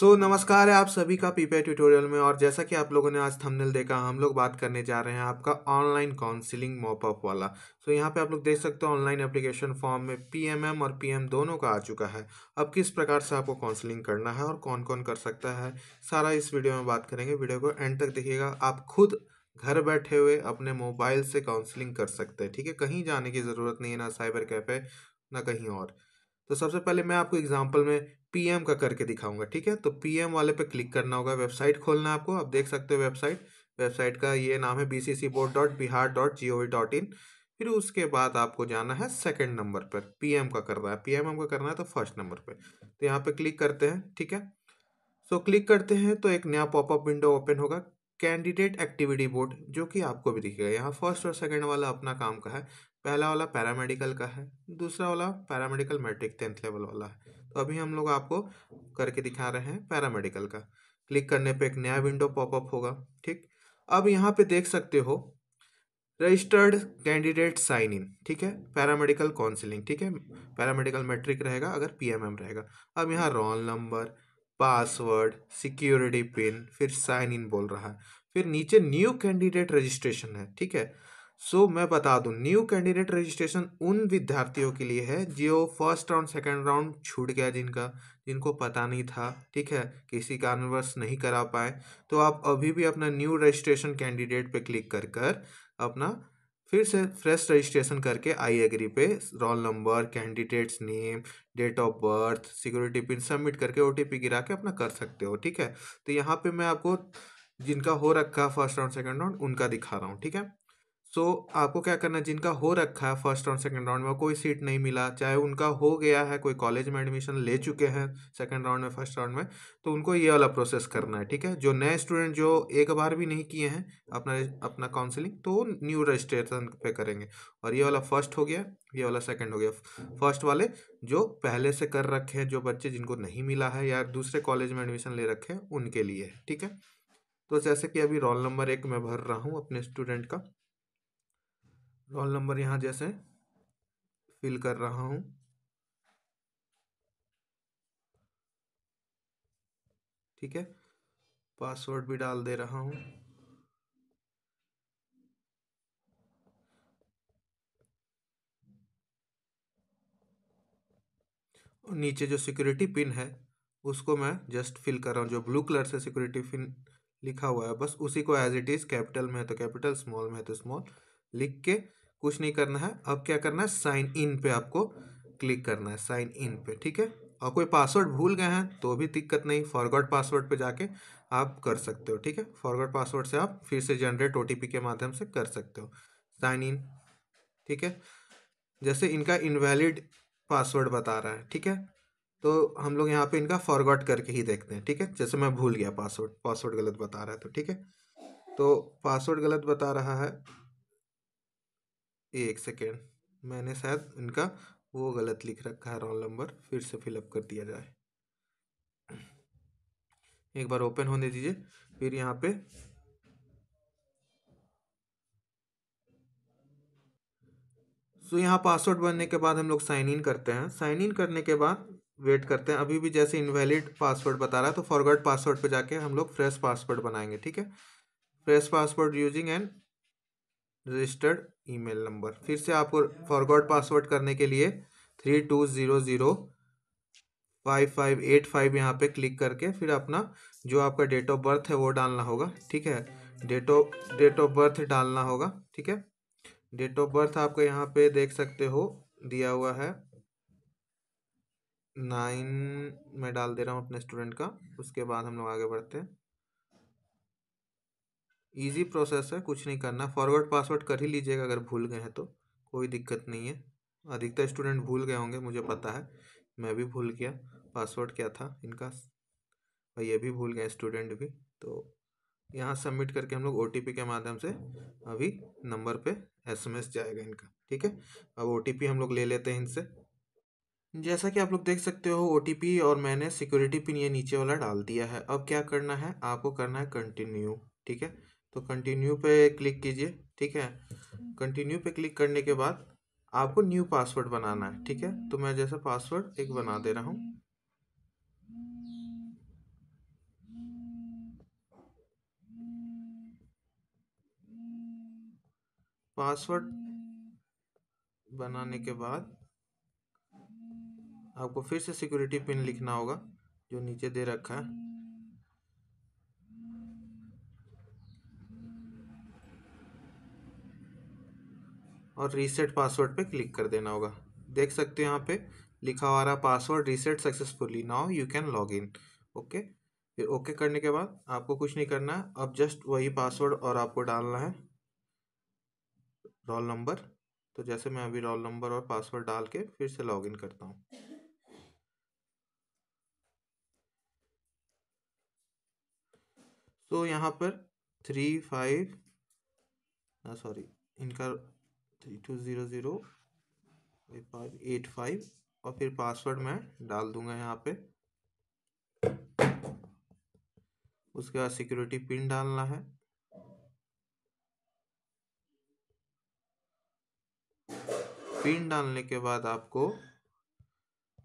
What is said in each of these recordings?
सो so, नमस्कार है आप सभी का पीपे ट्यूटोरियल में और जैसा कि आप लोगों ने आज थंबनेल देखा हम लोग बात करने जा रहे हैं आपका ऑनलाइन काउंसिलिंग मॉपअप वाला सो so, यहाँ पे आप लोग देख सकते हो ऑनलाइन एप्लीकेशन फॉर्म में पीएमएम और पीएम दोनों का आ चुका है अब किस प्रकार से आपको काउंसलिंग करना है और कौन कौन कर सकता है सारा इस वीडियो में बात करेंगे वीडियो को एंड तक देखिएगा आप खुद घर बैठे हुए अपने मोबाइल से काउंसलिंग कर सकते हैं ठीक है कहीं जाने की ज़रूरत नहीं है ना साइबर कैफ़े ना कहीं और तो सबसे पहले मैं आपको एग्जाम्पल में पी का करके दिखाऊंगा ठीक है तो पी वाले पे क्लिक करना होगा वेबसाइट खोलना है आपको आप देख सकते हो वेबसाइट वेबसाइट का ये नाम है B C C board dot Bihar dot G O V dot in फिर उसके बाद आपको जाना है सेकंड नंबर पर पीएम का करना है पीएम का करना है तो फर्स्ट नंबर पर तो यहाँ पे क्लिक करते हैं ठीक है सो so, क्लिक करते हैं तो एक नया पॉपअप विंडो ओपन होगा कैंडिडेट एक्टिविटी बोर्ड जो कि आपको भी दिखेगा यहाँ फर्स्ट और सेकेंड वाला अपना काम का है पहला वाला पैरामेडिकल का है दूसरा वाला पैरामेडिकल मैट्रिक टेंथ लेवल वाला है तो अभी हम लोग आपको करके दिखा रहे हैं पैरामेडिकल का क्लिक करने पे एक नया विंडो पॉपअप होगा ठीक अब यहाँ पे देख सकते हो रजिस्टर्ड कैंडिडेट साइन इन ठीक है पैरामेडिकल काउंसिलिंग ठीक है पैरामेडिकल मैट्रिक रहेगा अगर पी रहेगा अब यहाँ roll number password security pin फिर साइन इन बोल रहा है फिर नीचे न्यू कैंडिडेट रजिस्ट्रेशन है ठीक है सो so, मैं बता दूं न्यू कैंडिडेट रजिस्ट्रेशन उन विद्यार्थियों के लिए है जो फर्स्ट राउंड सेकंड राउंड छूट गया जिनका जिनको पता नहीं था ठीक है किसी कारणवश नहीं करा पाए तो आप अभी भी अपना न्यू रजिस्ट्रेशन कैंडिडेट पे क्लिक कर कर अपना फिर से फ्रेश रजिस्ट्रेशन करके आई एग्री पे roll number candidates name date of birth security pin submit करके ओ गिरा के अपना कर सकते हो ठीक है तो यहाँ पे मैं आपको जिनका हो रखा है फर्स्ट राउंड सेकेंड राउंड उनका दिखा रहा हूँ ठीक है सो so, आपको क्या करना है जिनका हो रखा है फर्स्ट राउंड सेकंड राउंड में कोई सीट नहीं मिला चाहे उनका हो गया है कोई कॉलेज में एडमिशन ले चुके हैं सेकंड राउंड में फर्स्ट राउंड में तो उनको ये वाला प्रोसेस करना है ठीक है जो नए स्टूडेंट जो एक बार भी नहीं किए हैं अपना अपना काउंसिलिंग तो न्यू रजिस्ट्रेशन पे करेंगे और ये वाला फर्स्ट हो गया ये वाला सेकेंड हो गया फर्स्ट वाले जो पहले से कर रखे हैं जो बच्चे जिनको नहीं मिला है या दूसरे कॉलेज में एडमिशन ले रखे हैं उनके लिए ठीक है तो जैसे कि अभी रोल नंबर एक मैं भर रहा हूँ अपने स्टूडेंट का रोल नंबर यहाँ जैसे फिल कर रहा हूँ ठीक है पासवर्ड भी डाल दे रहा हूँ और नीचे जो सिक्योरिटी पिन है उसको मैं जस्ट फिल कर रहा हूँ जो ब्लू कलर से सिक्योरिटी पिन लिखा हुआ है बस उसी को एज इट इज़ कैपिटल में है तो कैपिटल स्मॉल में है तो स्मॉल लिख के कुछ नहीं करना है अब क्या करना है साइन इन पे आपको क्लिक करना है साइन इन पे ठीक है और कोई पासवर्ड भूल गए हैं तो भी दिक्कत नहीं फॉरगॉड पासवर्ड पे जाके आप कर सकते हो ठीक है फॉरगॉड पासवर्ड से आप फिर से जनरेट ओ के माध्यम से कर सकते हो साइन इन ठीक है जैसे इनका इनवैलिड पासवर्ड बता रहा है ठीक है तो हम लोग यहाँ पे इनका फॉरवर्ड करके ही देखते हैं ठीक है जैसे मैं भूल गया पासवर्ड पासवर्ड गलत बता रहा है तो ठीक है तो पासवर्ड गलत बता रहा है एक सेकेंड मैंने शायद इनका वो गलत लिख रखा है रोल नंबर फिर से फिलअप कर दिया जाए एक बार ओपन होने दीजिए फिर यहाँ पे सो यहाँ पासवर्ड बनने के बाद हम लोग साइन इन करते हैं साइन इन करने के बाद वेट करते हैं अभी भी जैसे इनवैलिड पासवर्ड बता रहा है तो फॉरवर्ड पासवर्ड पे जाके हम लोग फ्रेश पासवर्ड बनाएंगे ठीक है fresh password using and registered email number फिर से आपको फॉरगॉड पासवर्ड करने के लिए three two zero zero five five eight five यहाँ पे क्लिक करके फिर अपना जो आपका डेट ऑफ बर्थ है वो डालना होगा ठीक है date of date of birth डालना होगा ठीक है डेट ऑफ बर्थ आपको यहाँ पे देख सकते हो दिया हुआ है नाइन मैं डाल दे रहा हूँ अपने स्टूडेंट का उसके बाद हम लोग आगे बढ़ते हैं ईजी प्रोसेस है कुछ नहीं करना फॉरवर्ड पासवर्ड कर ही लीजिएगा अगर भूल गए हैं तो कोई दिक्कत नहीं है अधिकतर स्टूडेंट भूल गए होंगे मुझे पता है मैं भी भूल गया पासवर्ड क्या था इनका भाई ये भी भूल गए स्टूडेंट भी तो यहाँ सबमिट करके हम लोग ओ के माध्यम से अभी नंबर पे एसएमएस जाएगा इनका ठीक है अब ओ हम लोग ले लेते हैं इनसे जैसा कि आप लोग देख सकते हो ओ और मैंने सिक्योरिटी पिन ये नीचे वाला डाल दिया है अब क्या करना है आपको करना है कंटिन्यू ठीक है तो कंटिन्यू पे क्लिक कीजिए ठीक है कंटिन्यू पे क्लिक करने के बाद आपको न्यू पासवर्ड बनाना है ठीक है तो मैं जैसा पासवर्ड एक बना दे रहा हूँ पासवर्ड बनाने के बाद आपको फिर से सिक्योरिटी पिन लिखना होगा जो नीचे दे रखा है और रीसेट पासवर्ड पे क्लिक कर देना होगा देख सकते हो यहाँ पे लिखा हुआ रहा password reset successfully now you can log in okay फिर ओके करने के बाद आपको कुछ नहीं करना है अब जस्ट वही पासवर्ड और आपको डालना है रोल नंबर तो जैसे मैं अभी रोल नंबर और पासवर्ड डाल के फिर से लॉग इन करता हूँ तो यहाँ पर थ्री फाइव सॉरी इनका three two zero zero five eight five और फिर पासवर्ड मैं डाल दूंगा यहाँ पे उसके बाद सिक्योरिटी पिन डालना है पिन डालने के बाद आपको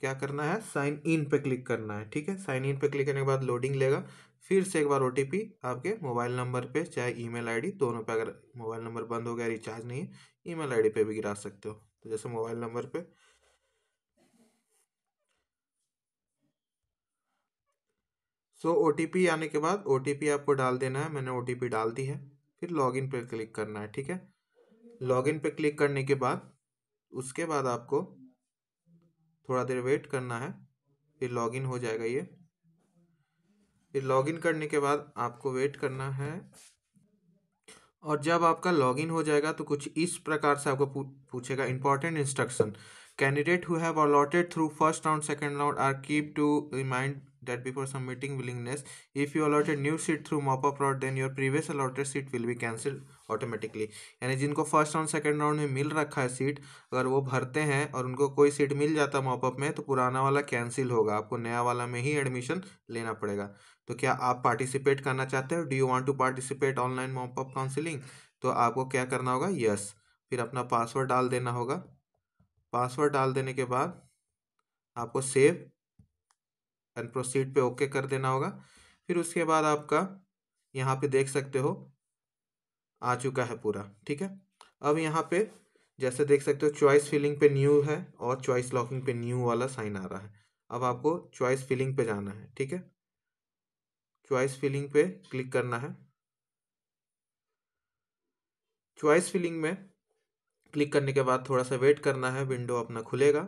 क्या करना है साइन इन पे क्लिक करना है ठीक है साइन इन पे क्लिक करने के बाद लोडिंग लेगा फिर से एक बार ओ आपके मोबाइल नंबर पे चाहे ईमेल आईडी दोनों पे अगर मोबाइल नंबर बंद हो गया रिचार्ज नहीं है ईमेल आईडी पे भी गिरा सकते हो तो जैसे मोबाइल नंबर पे सो ओ आने के बाद ओ आपको डाल देना है मैंने ओ डाल दी है फिर लॉगिन पे क्लिक करना है ठीक है लॉगिन पे क्लिक करने के बाद उसके बाद आपको थोड़ा देर वेट करना है फिर लॉगिन हो जाएगा ये फिर लॉगिन करने के बाद आपको वेट करना है और जब आपका लॉगिन हो जाएगा तो कुछ इस प्रकार से आपको पूछेगा important instruction candidate who have allotted through first round second round are keep to remind that before submitting willingness if you allotted new seat through mop up then your previous allotted seat will be cancelled automatically यानी जिनको first round second round में मिल रखा है seat अगर वो भरते हैं और उनको कोई सीट मिल जाता है मॉपअप में तो पुराना वाला कैंसिल होगा आपको नया वाला में ही एडमिशन लेना पड़ेगा तो क्या आप पार्टिसिपेट करना चाहते हो do you want to participate online mop up counselling तो आपको क्या करना होगा यस फिर अपना पासवर्ड डाल देना होगा पासवर्ड डाल देने के बाद आपको सेव एंड प्रोसीड पे ओके कर देना होगा फिर उसके बाद आपका यहाँ पे देख सकते हो आ चुका है पूरा ठीक है अब यहाँ पे जैसे देख सकते हो चॉइस फिलिंग पे न्यू है और चॉइस लॉकिंग पे न्यू वाला साइन आ रहा है अब आपको चॉइस फिलिंग पे जाना है ठीक है चॉइस फिलिंग पे क्लिक करना है चॉइस फिलिंग में क्लिक करने के बाद थोड़ा सा वेट करना है विंडो अपना खुलेगा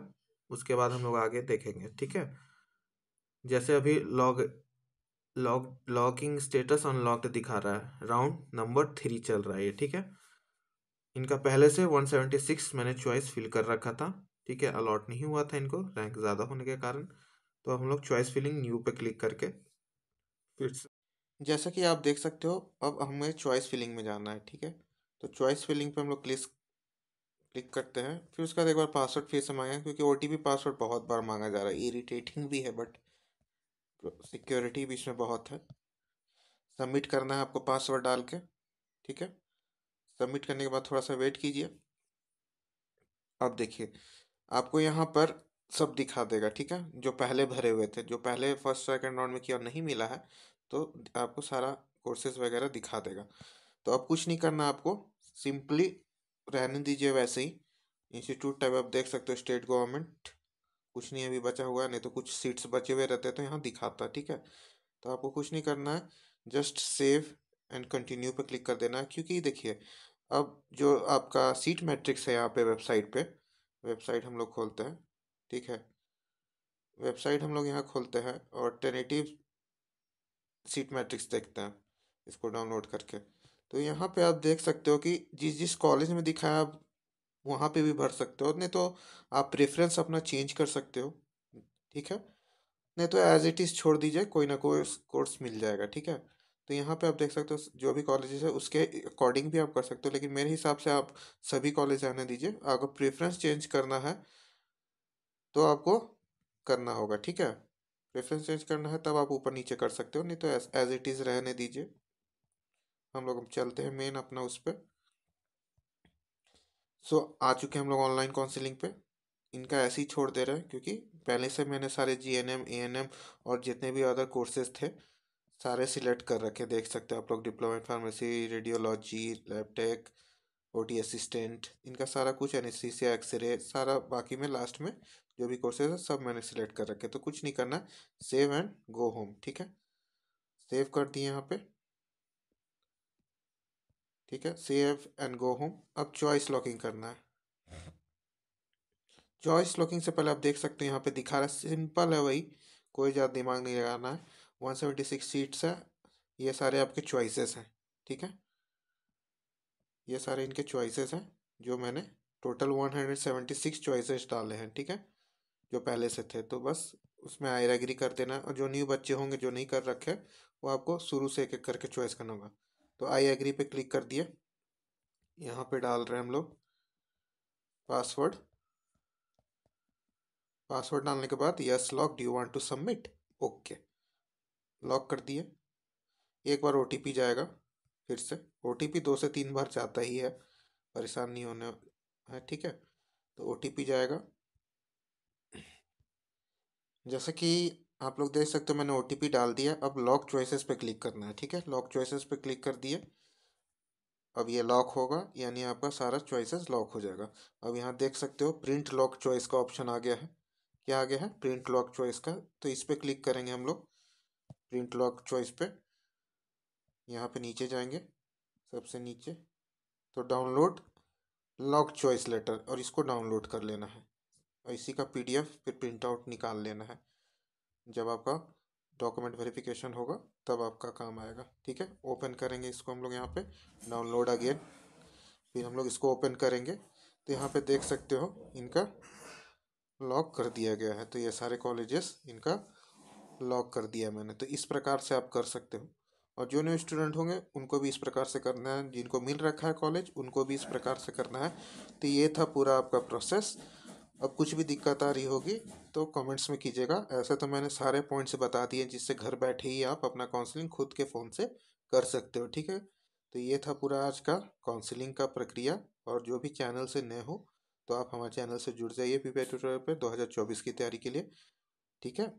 उसके बाद हम लोग आगे देखेंगे ठीक है जैसे अभी log lock locking status unlock दिखा रहा है राउंड नंबर थ्री चल रहा है ये ठीक है इनका पहले से 176 मैंने चॉइस फिल कर रखा था ठीक है अलॉट नहीं हुआ था इनको रैंक ज़्यादा होने के कारण तो हम लोग चॉइस फिलिंग न्यू पे क्लिक करके फिर से जैसा कि आप देख सकते हो अब हमें चॉइस फिलिंग में जाना है ठीक है तो चॉइस फिलिंग पे हम लोग क्लिस क्लिक करते हैं फिर उसके बाद एक बार पासवर्ड फिर से मांगे क्योंकि ओ पासवर्ड बहुत बार मांगा जा रहा है इरीटेटिंग भी है बट सिक्योरिटी भी इसमें बहुत है सबमिट करना है आपको पासवर्ड डाल के ठीक है सबमिट करने के बाद थोड़ा सा वेट कीजिए अब देखिए आपको यहाँ पर सब दिखा देगा ठीक है जो पहले भरे हुए थे जो पहले फर्स्ट सेकंड राउंड में किया नहीं मिला है तो आपको सारा कोर्सेज वगैरह दिखा देगा तो अब कुछ नहीं करना आपको सिंपली रहने दीजिए वैसे ही इंस्टीट्यूट टाइप आप देख सकते हो स्टेट गवर्नमेंट कुछ नहीं अभी बचा हुआ है नहीं तो कुछ सीट्स बचे हुए रहते हैं तो यहाँ दिखाता ठीक है तो आपको कुछ नहीं करना है जस्ट सेव एंड कंटिन्यू पर क्लिक कर देना है क्योंकि देखिए अब जो आपका सीट मैट्रिक्स है यहाँ पे वेबसाइट पे वेबसाइट हम लोग खोलते हैं ठीक है वेबसाइट हम लोग यहाँ खोलते हैं और टेनेटिव सीट मैट्रिक्स देखते हैं इसको डाउनलोड करके तो यहाँ पे आप देख सकते हो कि जिस जिस कॉलेज में दिखाया वहाँ पे भी भर सकते हो नहीं तो आप प्रेफरेंस अपना चेंज कर सकते हो ठीक है नहीं तो एज इट इज़ छोड़ दीजिए कोई ना कोई कोर्स मिल जाएगा ठीक है तो यहाँ पे आप देख सकते हो जो भी कॉलेजेस है उसके अकॉर्डिंग भी आप कर सकते हो लेकिन मेरे हिसाब से आप सभी कॉलेज आने दीजिए अगर प्रेफरेंस चेंज करना है तो आपको करना होगा ठीक है प्रेफरेंस चेंज करना है तब आप ऊपर नीचे कर सकते हो नहीं तो एज इट इज़ रहने दीजिए हम लोग चलते हैं मेन अपना उस पर सो so, आ चुके हम लोग ऑनलाइन काउंसिलिंग पे इनका ऐसे ही छोड़ दे रहे हैं क्योंकि पहले से मैंने सारे G N M A N M और जितने भी अदर कोर्सेज थे सारे सिलेक्ट कर रखे देख सकते हो आप लोग diploma in pharmacy radiology lab tech O T assistant इनका सारा कुछ एन एनेस्थीसिया एक्सरे सारा बाकी में लास्ट में जो भी कोर्सेज है सब मैंने सिलेक्ट कर रखे तो कुछ नहीं करना सेव एंड गो होम ठीक है सेव कर दिए यहाँ पे ठीक है सेव एंड गो होम अब चॉइस लॉकिंग करना है चॉइस लॉकिंग से पहले आप देख सकते हैं यहाँ पे दिखा रहा है सिंपल है वही कोई ज़्यादा दिमाग नहीं लगाना है वन सेवेंटी सिक्स सीट्स है ये सारे आपके चॉइसेस हैं ठीक है ये सारे इनके चॉइसेस हैं जो मैंने total one hundred seventy six choices डाले हैं ठीक है जो पहले से थे तो बस उसमें आयर एग्री कर देना और जो न्यू बच्चे होंगे जो नहीं कर रखे वो आपको शुरू से एक एक करके चॉइस करना होगा तो आई एग्री पे क्लिक कर दिए यहाँ पे डाल रहे हैं हम लोग पासवर्ड पासवर्ड डालने के बाद yes lock do want to submit okay lock कर दिए एक बार ओ जाएगा फिर से ओ दो से तीन बार जाता ही है परेशान नहीं होने है ठीक है तो ओ जाएगा जैसे कि आप लोग देख सकते हो मैंने ओ डाल दिया अब लॉक चॉइसेस पे क्लिक करना है ठीक है लॉक चॉइसेस पे क्लिक कर दिए अब ये लॉक होगा यानी आपका सारा चॉइसेस लॉक हो जाएगा अब यहाँ देख सकते हो प्रिंट लॉक चॉइस का ऑप्शन आ गया है क्या आ गया है प्रिंट लॉक चॉइस का तो इस पर क्लिक करेंगे हम लोग प्रिंट लॉक चॉइस पे यहाँ पे नीचे जाएंगे सबसे नीचे तो डाउनलोड लॉक चॉइस लेटर और इसको डाउनलोड कर लेना है और इसी का पीडीएफ फिर प्रिंट आउट निकाल लेना है जब आपका डॉक्यूमेंट वेरिफिकेशन होगा तब आपका काम आएगा ठीक है ओपन करेंगे इसको हम लोग यहाँ पे डाउनलोड अगेन फिर हम लोग इसको ओपन करेंगे तो यहाँ पे देख सकते हो इनका लॉक कर दिया गया है तो ये सारे कॉलेजेस इनका लॉक कर दिया मैंने तो इस प्रकार से आप कर सकते हो और जो न्यू स्टूडेंट होंगे उनको भी इस प्रकार से करना है जिनको मिल रखा है कॉलेज उनको भी इस प्रकार से करना है तो ये था पूरा आपका प्रोसेस अब कुछ भी दिक्कत आ रही होगी तो कमेंट्स में कीजिएगा ऐसे तो मैंने सारे पॉइंट्स बता दिए जिससे घर बैठे ही आप अपना काउंसलिंग खुद के फ़ोन से कर सकते हो ठीक है तो ये था पूरा आज का काउंसलिंग का प्रक्रिया और जो भी चैनल से नए हो तो आप हमारे चैनल से जुड़ जाइए पीपीआई ट्यूटर पर दो की तैयारी के लिए ठीक है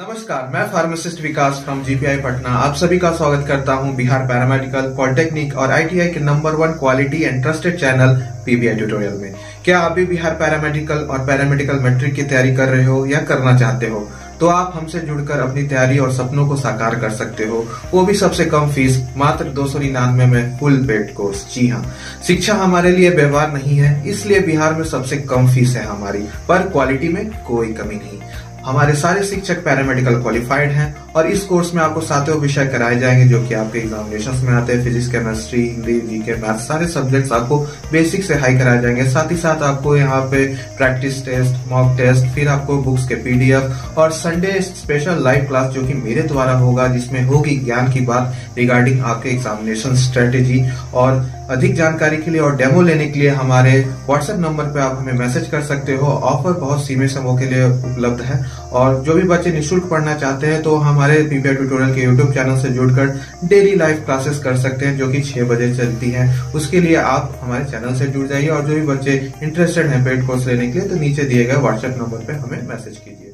नमस्कार मैं pharmacist Vikas from GPI Patna आप सभी का स्वागत करता हूं बिहार पैरामेडिकल पॉलिटेक्निक और आईटीआई के number one quality and trusted channel PBI tutorial में क्या आप भी बिहार पैरामेडिकल और पैरामेडिकल मैट्रिक की तैयारी कर रहे हो या करना चाहते हो तो आप हमसे जुड़कर अपनी तैयारी और सपनों को साकार कर सकते हो वो भी सबसे कम फीस मात्र दो सौ निन्यानवे में फुल पेड कोर्स जी हाँ शिक्षा हमारे लिए व्यवहार नहीं है इसलिए बिहार में सबसे कम फीस है हमारी पर क्वालिटी में कोई कमी नहीं हमारे सारे शिक्षक पैरामेडिकल क्वालिफाइड हैं और इस कोर्स में आपको सातों विषय कराए जाएंगे जो कि आपके एग्जामिनेशन में आते हैं physics chemistry Hindi GK math सारे सब्जेक्ट्स आपको बेसिक से हाई कराए जाएंगे साथ ही साथ आपको यहाँ पे प्रैक्टिस टेस्ट मॉक टेस्ट फिर आपको बुक्स के पीडीएफ और संडे स्पेशल लाइव क्लास जो कि मेरे द्वारा होगा जिसमें होगी ज्ञान की बात रिगार्डिंग आपके एग्जामिनेशन स्ट्रेटेजी और अधिक जानकारी के लिए और डेमो लेने के लिए हमारे व्हाट्सएप नंबर पर आप हमें मैसेज कर सकते हो ऑफर बहुत सीमित समय के लिए उपलब्ध है और जो भी बच्चे निःशुल्क पढ़ना चाहते हैं तो हमारे पीपीआर ट्यूटोरियल के यूट्यूब चैनल से जुड़कर डेली लाइव क्लासेस कर सकते हैं जो कि छह बजे चलती है उसके लिए आप हमारे चैनल से जुड़ जाइए और जो भी बच्चे इंटरेस्टेड हैं पेड कोर्स लेने के लिए तो नीचे दिए गए व्हाट्सएप नंबर पर हमें मैसेज कीजिए